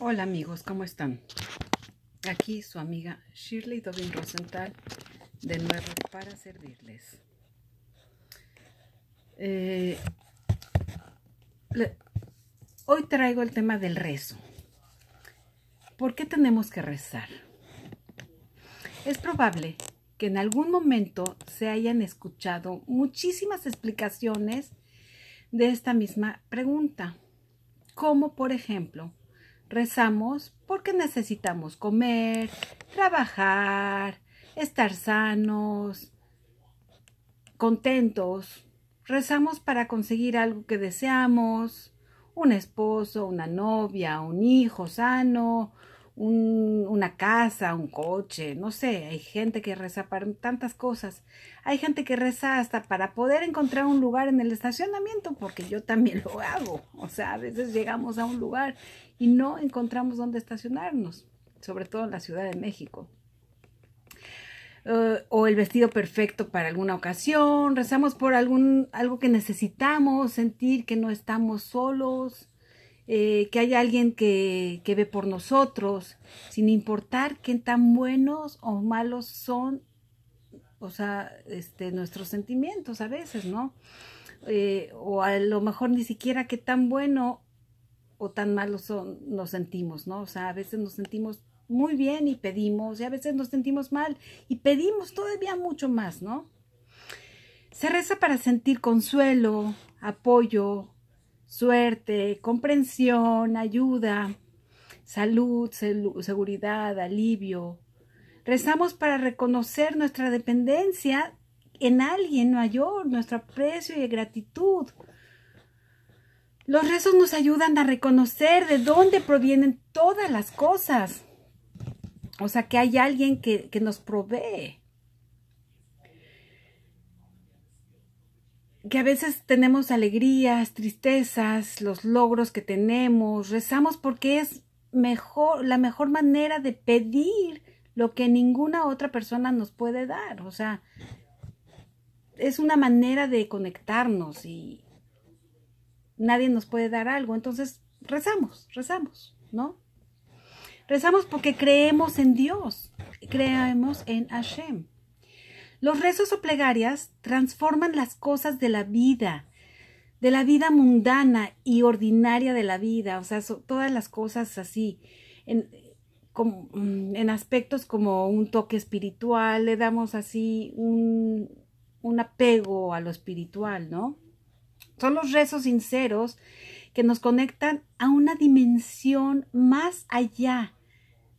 Hola amigos, ¿cómo están? Aquí su amiga Shirley Dobin Rosenthal de nuevo para servirles. Eh, hoy traigo el tema del rezo. ¿Por qué tenemos que rezar? Es probable que en algún momento se hayan escuchado muchísimas explicaciones de esta misma pregunta, como por ejemplo, Rezamos porque necesitamos comer, trabajar, estar sanos, contentos. Rezamos para conseguir algo que deseamos, un esposo, una novia, un hijo sano, una casa, un coche, no sé, hay gente que reza para tantas cosas. Hay gente que reza hasta para poder encontrar un lugar en el estacionamiento, porque yo también lo hago. O sea, a veces llegamos a un lugar y no encontramos dónde estacionarnos, sobre todo en la Ciudad de México. Eh, o el vestido perfecto para alguna ocasión, rezamos por algún, algo que necesitamos, sentir que no estamos solos, eh, que hay alguien que, ve por nosotros, sin importar qué tan buenos o malos son, o sea, este, nuestros sentimientos a veces, ¿no? Eh, o a lo mejor ni siquiera qué tan bueno o tan malo son, nos sentimos, ¿no? O sea, a veces nos sentimos muy bien y pedimos, y a veces nos sentimos mal y pedimos todavía mucho más, ¿no? Se reza para sentir consuelo, apoyo, suerte, comprensión, ayuda, salud, seguridad, alivio. Rezamos para reconocer nuestra dependencia en alguien mayor, nuestro aprecio y gratitud. Los rezos nos ayudan a reconocer de dónde provienen todas las cosas. O sea, que hay alguien que, nos provee. que a veces tenemos alegrías, tristezas, los logros que tenemos, rezamos porque es mejor, la mejor manera de pedir lo que ninguna otra persona nos puede dar. O sea, es una manera de conectarnos y nadie nos puede dar algo. Entonces, rezamos, rezamos, ¿no? Rezamos porque creemos en Dios, creemos en Hashem. Los rezos o plegarias transforman las cosas de la vida, de la vida mundana y ordinaria de la vida, o sea, todas las cosas así, mm, en, aspectos como un toque espiritual, le damos así un apego a lo espiritual, ¿no? Son los rezos sinceros que nos conectan a una dimensión más allá,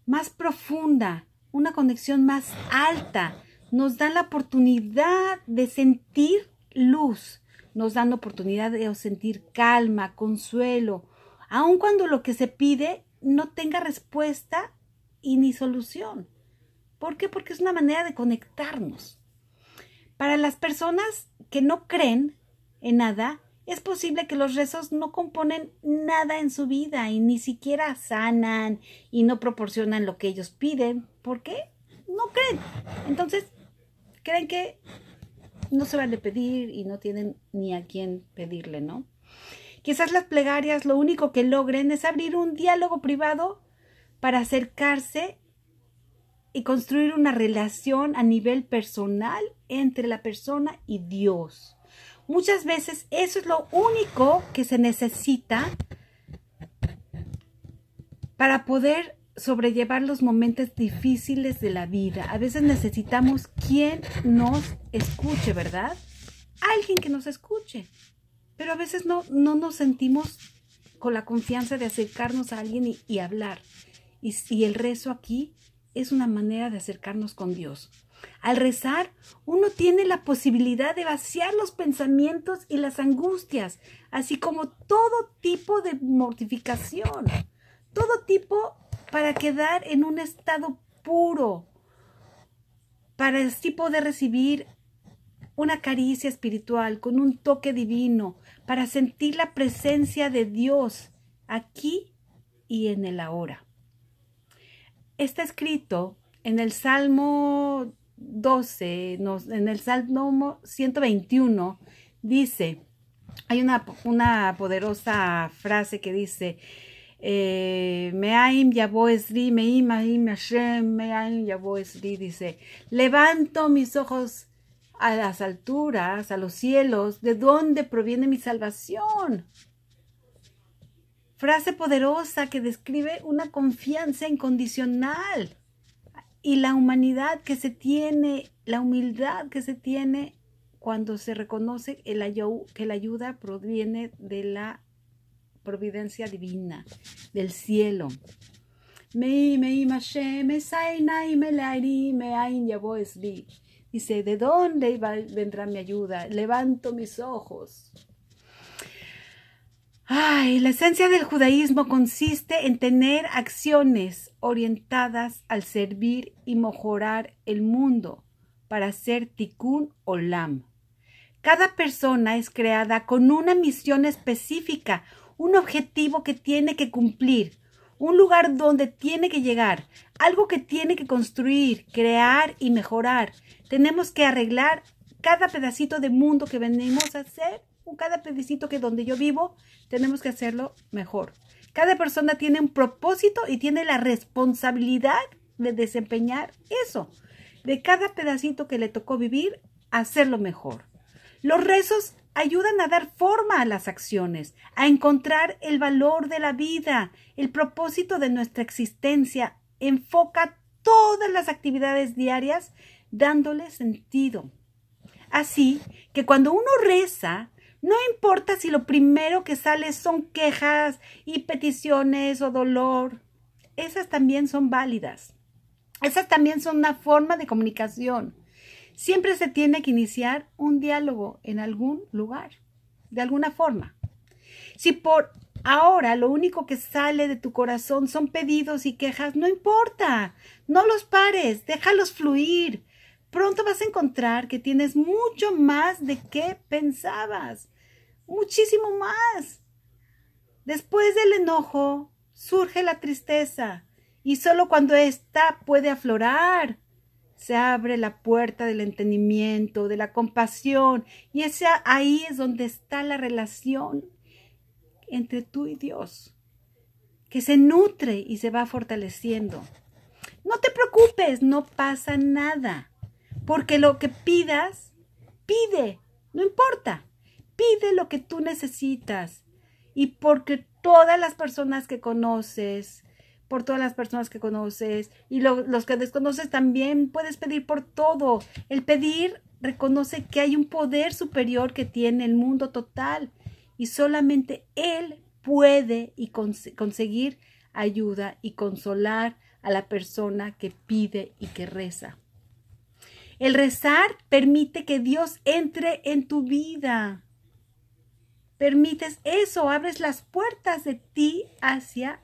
más profunda, una conexión más alta nos dan la oportunidad de sentir luz, nos dan la oportunidad de sentir calma, consuelo, aun cuando lo que se pide no tenga respuesta y ni solución. ¿Por qué? Porque es una manera de conectarnos. Para las personas que no creen en nada, es posible que los rezos no componen nada en su vida y ni siquiera sanan y no proporcionan lo que ellos piden. ¿Por qué? No creen. Entonces, creen que no se van a pedir y no tienen ni a quién pedirle, ¿no? Quizás las plegarias lo único que logren es abrir un diálogo privado para acercarse y construir una relación a nivel personal entre la persona y Dios. Muchas veces eso es lo único que se necesita para poder sobrellevar los momentos difíciles de la vida. A veces necesitamos quien nos escuche, ¿verdad? Alguien que nos escuche. Pero a veces no, no nos sentimos con la confianza de acercarnos a alguien y, hablar. Y, y el rezo aquí es una manera de acercarnos con Dios. Al rezar, uno tiene la posibilidad de vaciar los pensamientos y las angustias, así como todo tipo de mortificación, todo tipo para quedar en un estado puro, para así poder recibir una caricia espiritual con un toque divino, para sentir la presencia de Dios aquí y en el ahora. Está escrito en el Salmo 12, en el Salmo 121, dice, hay una, una poderosa frase que dice, eh, Meaim Esri, Meim Hashem, Esri, dice, levanto mis ojos a las alturas, a los cielos, de dónde proviene mi salvación. Frase poderosa que describe una confianza incondicional y la humanidad que se tiene, la humildad que se tiene cuando se reconoce que la ayuda proviene de la providencia divina del cielo. Dice, ¿de dónde vendrá mi ayuda? Levanto mis ojos. Ay, la esencia del judaísmo consiste en tener acciones orientadas al servir y mejorar el mundo para ser tikkun olam. Cada persona es creada con una misión específica, un objetivo que tiene que cumplir, un lugar donde tiene que llegar, algo que tiene que construir, crear y mejorar. Tenemos que arreglar cada pedacito de mundo que venimos a hacer, o cada pedacito que donde yo vivo, tenemos que hacerlo mejor. Cada persona tiene un propósito y tiene la responsabilidad de desempeñar eso. De cada pedacito que le tocó vivir, hacerlo mejor. Los rezos ayudan a dar forma a las acciones, a encontrar el valor de la vida, el propósito de nuestra existencia. Enfoca todas las actividades diarias dándole sentido. Así que cuando uno reza, no importa si lo primero que sale son quejas y peticiones o dolor, esas también son válidas. Esas también son una forma de comunicación. Siempre se tiene que iniciar un diálogo en algún lugar, de alguna forma. Si por ahora lo único que sale de tu corazón son pedidos y quejas, no importa, no los pares, déjalos fluir. Pronto vas a encontrar que tienes mucho más de qué pensabas, muchísimo más. Después del enojo surge la tristeza y solo cuando ésta puede aflorar se abre la puerta del entendimiento, de la compasión, y ahí es donde está la relación entre tú y Dios, que se nutre y se va fortaleciendo. No te preocupes, no pasa nada, porque lo que pidas, pide, no importa, pide lo que tú necesitas, y porque todas las personas que conoces, por todas las personas que conoces y los que desconoces también puedes pedir por todo. El pedir reconoce que hay un poder superior que tiene el mundo total y solamente Él puede y conseguir ayuda y consolar a la persona que pide y que reza. El rezar permite que Dios entre en tu vida. Permites eso, abres las puertas de ti hacia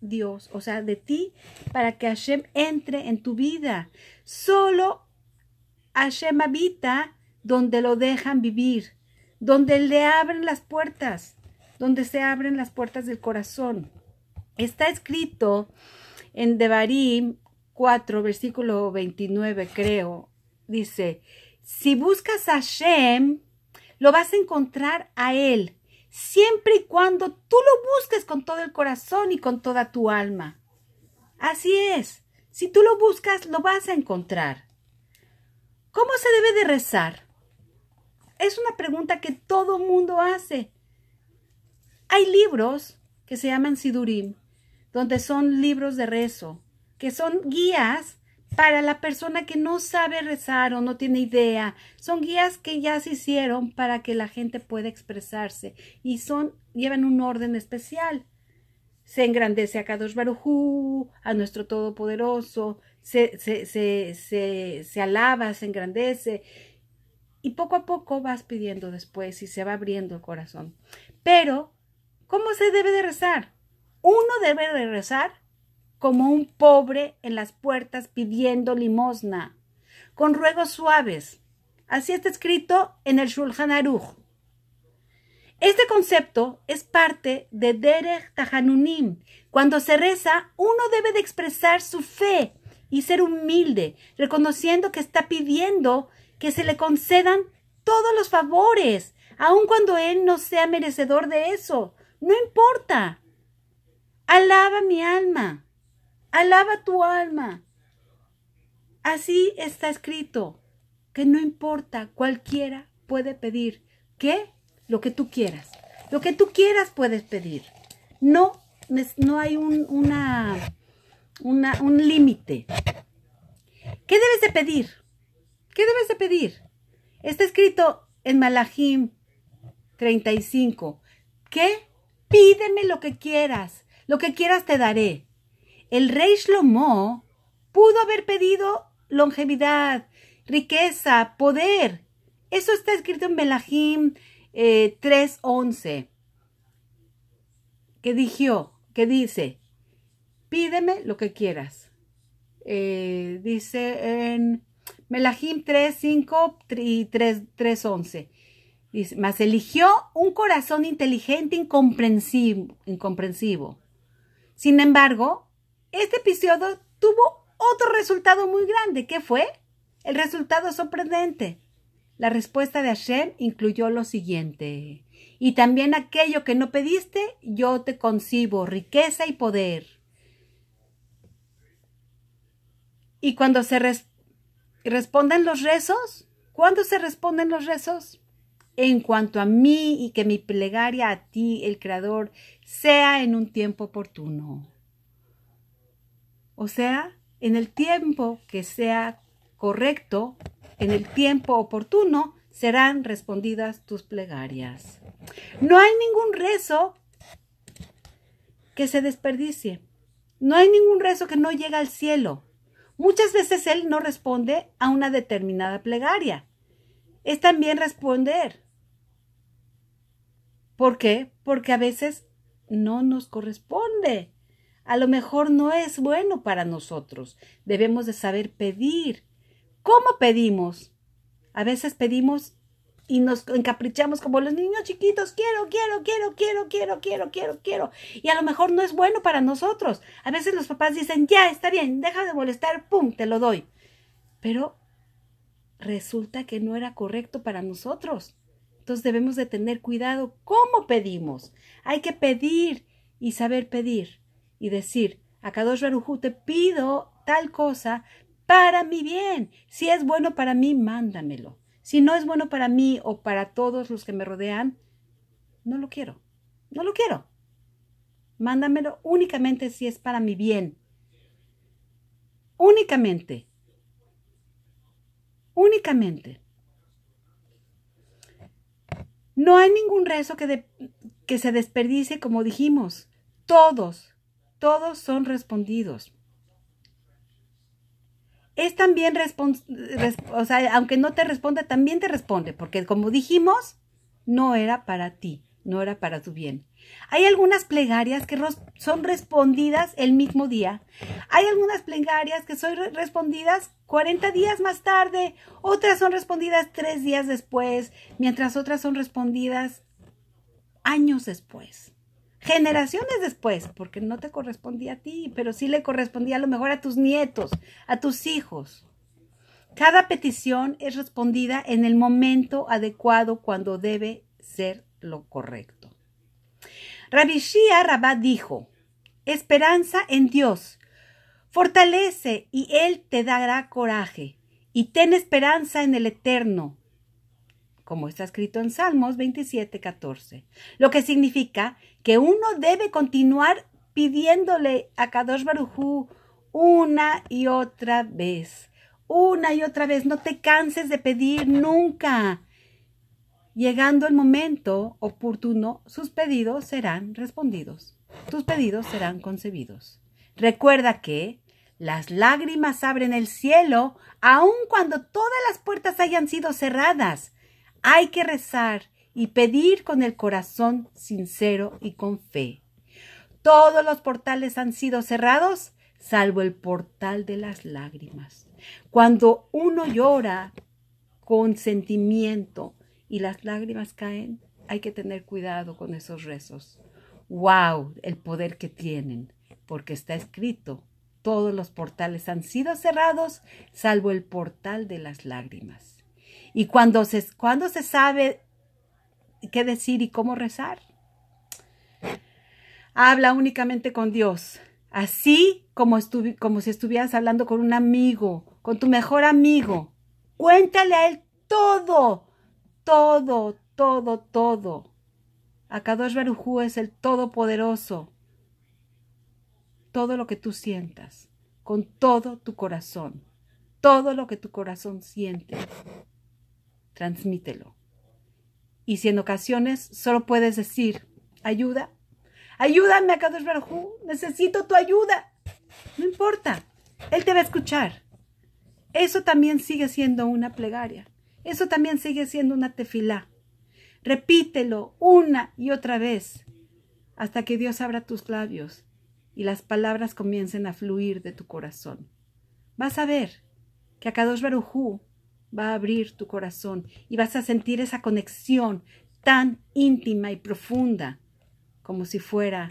Dios, o sea, de ti, para que Hashem entre en tu vida. Solo Hashem habita donde lo dejan vivir, donde le abren las puertas, donde se abren las puertas del corazón. Está escrito en Devarim 4, versículo 29, creo, dice, si buscas a Hashem, lo vas a encontrar a él siempre y cuando tú lo busques con todo el corazón y con toda tu alma. Así es, si tú lo buscas, lo vas a encontrar. ¿Cómo se debe de rezar? Es una pregunta que todo mundo hace. Hay libros que se llaman Sidurim, donde son libros de rezo, que son guías para la persona que no sabe rezar o no tiene idea. Son guías que ya se hicieron para que la gente pueda expresarse y son, llevan un orden especial. Se engrandece a Kadosh Barujú, a nuestro Todopoderoso, se, se, se, se, alaba, se engrandece y poco a poco vas pidiendo después y se va abriendo el corazón. Pero, ¿cómo se debe de rezar? Uno debe de rezar como un pobre en las puertas pidiendo limosna, con ruegos suaves. Así está escrito en el Shulchan Aruch. Este concepto es parte de Derech Tahanunim. Cuando se reza, uno debe de expresar su fe y ser humilde, reconociendo que está pidiendo que se le concedan todos los favores, aun cuando él no sea merecedor de eso. No importa. Alaba mi alma Alaba tu alma. Así está escrito, que no importa, cualquiera puede pedir. ¿Qué? Lo que tú quieras. Lo que tú quieras puedes pedir. No, no hay un, una, un límite. ¿Qué debes de pedir? ¿Qué debes de pedir? Está escrito en Malahim 35. ¿Qué? Pídeme lo que quieras. Lo que quieras te daré. El rey Shlomo pudo haber pedido longevidad, riqueza, poder. Eso está escrito en Belahim 3.11. Eh, que dijo, que dice, pídeme lo que quieras. Eh, dice en Melahim 3.5 y 3.11. Dice, mas eligió un corazón inteligente incomprensivo, incomprensivo. Sin embargo, este episodio tuvo otro resultado muy grande. ¿Qué fue? El resultado sorprendente. La respuesta de Hashem incluyó lo siguiente. Y también aquello que no pediste, yo te concibo riqueza y poder. Y cuando se responden los rezos, ¿cuándo se responden los rezos? En cuanto a mí y que mi plegaria a ti, el Creador, sea en un tiempo oportuno. O sea, en el tiempo que sea correcto, en el tiempo oportuno, serán respondidas tus plegarias. No hay ningún rezo que se desperdicie. No hay ningún rezo que no llegue al cielo. Muchas veces Él no responde a una determinada plegaria. Es también responder. ¿Por qué? Porque a veces no nos corresponde a lo mejor no es bueno para nosotros. Debemos de saber pedir. ¿Cómo pedimos? A veces pedimos y nos encaprichamos como los niños chiquitos, quiero, quiero, quiero, quiero, quiero, quiero, quiero, quiero. Y a lo mejor no es bueno para nosotros. A veces los papás dicen, ya, está bien, deja de molestar, pum, te lo doy. Pero resulta que no era correcto para nosotros. Entonces debemos de tener cuidado cómo pedimos. Hay que pedir y saber pedir y decir, a Kadosh Barujú te pido tal cosa para mi bien. Si es bueno para mí, mándamelo. Si no es bueno para mí o para todos los que me rodean, no lo quiero. No lo quiero. Mándamelo únicamente si es para mi bien. Únicamente. Únicamente. No hay ningún rezo que, que se desperdice, como dijimos. Todos, todos son respondidos. Es también o sea, aunque no te responda, también te responde, porque como dijimos, no era para ti, no era para tu bien. Hay algunas plegarias que son respondidas el mismo día. Hay algunas plegarias que son respondidas 40 días más tarde. Otras son respondidas tres días después, mientras otras son respondidas años después generaciones después, porque no te correspondía a ti, pero sí le correspondía a lo mejor a tus nietos, a tus hijos. Cada petición es respondida en el momento adecuado cuando debe ser lo correcto. Rabbi Shia Rabá dijo, esperanza en Dios, fortalece y Él te dará coraje, y ten esperanza en el Eterno, como está escrito en Salmos 27, 14, lo que significa que uno debe continuar pidiéndole a Kadosh Barujú una y otra vez. Una y otra vez. No te canses de pedir nunca. Llegando el momento oportuno, sus pedidos serán respondidos. Tus pedidos serán concebidos. Recuerda que las lágrimas abren el cielo aun cuando todas las puertas hayan sido cerradas. Hay que rezar y pedir con el corazón sincero y con fe. Todos los portales han sido cerrados, salvo el portal de las lágrimas. Cuando uno llora con sentimiento y las lágrimas caen, hay que tener cuidado con esos rezos. ¡Wow! El poder que tienen, porque está escrito todos los portales han sido cerrados, salvo el portal de las lágrimas. Y cuando se, cuando se sabe qué decir y cómo rezar. Habla únicamente con Dios, así como, si estuvieras hablando con un amigo, con tu mejor amigo. Cuéntale a él todo, todo, todo, todo. Akadosh Barujú es el Todopoderoso. Todo lo que tú sientas, con todo tu corazón, todo lo que tu corazón siente, transmítelo. Y si en ocasiones solo puedes decir, ayuda, ayúdame a Kadosh barujú necesito tu ayuda. No importa, Él te va a escuchar. Eso también sigue siendo una plegaria. Eso también sigue siendo una tefilá. Repítelo una y otra vez hasta que Dios abra tus labios y las palabras comiencen a fluir de tu corazón. Vas a ver que a Kadosh Barujú va a abrir tu corazón y vas a sentir esa conexión tan íntima y profunda como si fuera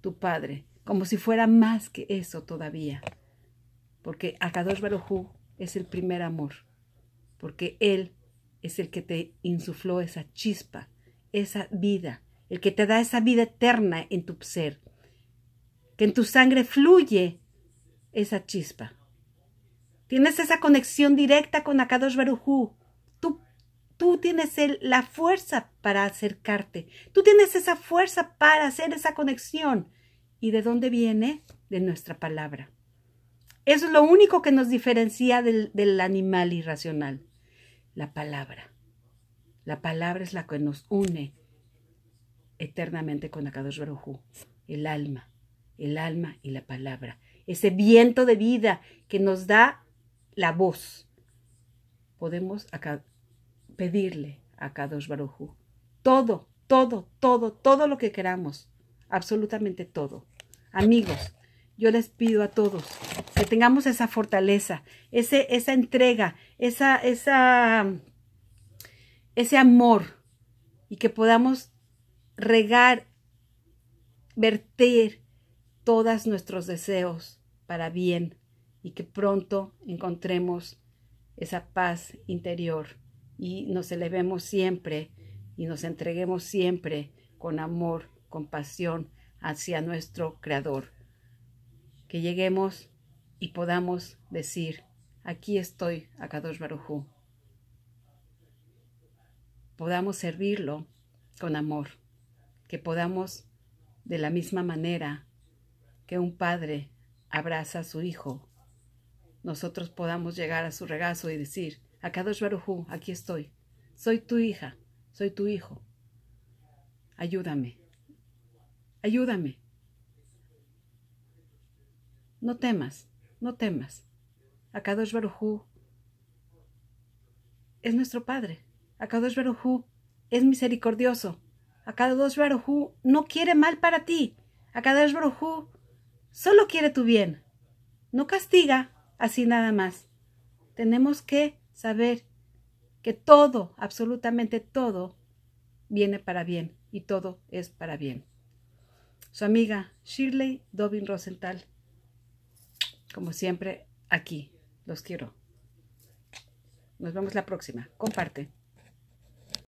tu padre, como si fuera más que eso todavía. Porque Akadosh Barujú es el primer amor, porque Él es el que te insufló esa chispa, esa vida, el que te da esa vida eterna en tu ser, que en tu sangre fluye esa chispa Tienes esa conexión directa con Akadosh Barujú. Tú, tú tienes la fuerza para acercarte. Tú tienes esa fuerza para hacer esa conexión. ¿Y de dónde viene? De nuestra palabra. Eso es lo único que nos diferencia del, del animal irracional. La palabra. La palabra es la que nos une eternamente con Akadosh Barujú. El alma. El alma y la palabra. Ese viento de vida que nos da la voz. Podemos pedirle a Kadosh Baruju todo, todo, todo, todo lo que queramos, absolutamente todo. Amigos, yo les pido a todos que tengamos esa fortaleza, esa entrega, esa, esa, ese amor y que podamos regar, verter todos nuestros deseos para bien y que pronto encontremos esa paz interior y nos elevemos siempre y nos entreguemos siempre con amor, con pasión hacia nuestro Creador. Que lleguemos y podamos decir, aquí estoy, Akadosh Barujú. Podamos servirlo con amor, que podamos de la misma manera que un padre abraza a su hijo nosotros podamos llegar a su regazo y decir, Akadosh Barujú, aquí estoy, soy tu hija, soy tu hijo, ayúdame, ayúdame. No temas, no temas. Akadosh Barujú es nuestro Padre. Akadosh Barujú es misericordioso. Akadosh Barujú no quiere mal para ti. Akadosh Barujú solo quiere tu bien. No castiga, así nada más. Tenemos que saber que todo, absolutamente todo, viene para bien y todo es para bien. Su amiga Shirley Dobin Rosenthal, como siempre, aquí. Los quiero. Nos vemos la próxima. Comparte.